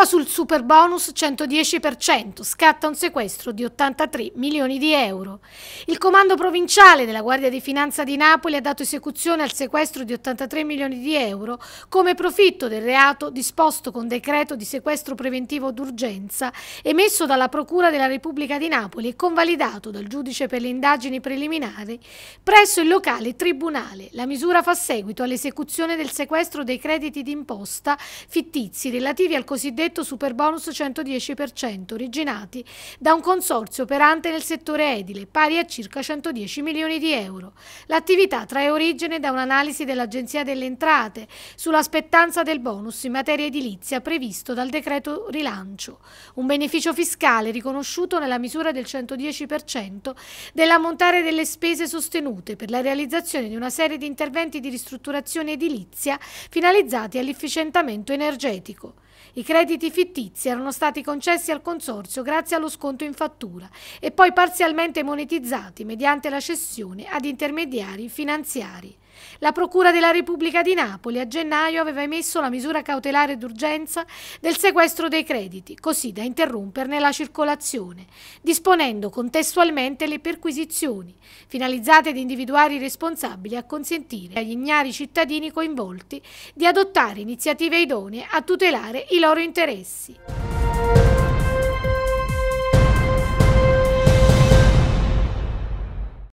Beffa sul super bonus 110%, scatta un sequestro di 83 milioni di euro. Il comando provinciale della Guardia di Finanza di Napoli ha dato esecuzione al sequestro di 83 milioni di euro come profitto del reato disposto con decreto di sequestro preventivo d'urgenza emesso dalla Procura della Repubblica di Napoli e convalidato dal giudice per le indagini preliminari presso il locale tribunale. La misura fa seguito all'esecuzione del sequestro dei crediti d'imposta fittizi relativi al cosiddetto cosiddetto super bonus 110%, originati da un consorzio operante nel settore edile, pari a circa 110 milioni di euro. L'attività trae origine da un'analisi dell'Agenzia delle Entrate sull'aspettanza del bonus in materia edilizia previsto dal decreto rilancio, un beneficio fiscale riconosciuto nella misura del 110% dell'ammontare delle spese sostenute per la realizzazione di una serie di interventi di ristrutturazione edilizia finalizzati all'efficientamento energetico. I crediti fittizi erano stati concessi al Consorzio grazie allo sconto in fattura e poi parzialmente monetizzati mediante la cessione ad intermediari finanziari. La Procura della Repubblica di Napoli a gennaio aveva emesso la misura cautelare d'urgenza del sequestro dei crediti, così da interromperne la circolazione, disponendo contestualmente le perquisizioni, finalizzate ad individuare i responsabili e a consentire agli ignari cittadini coinvolti di adottare iniziative idonee a tutelare i loro interessi.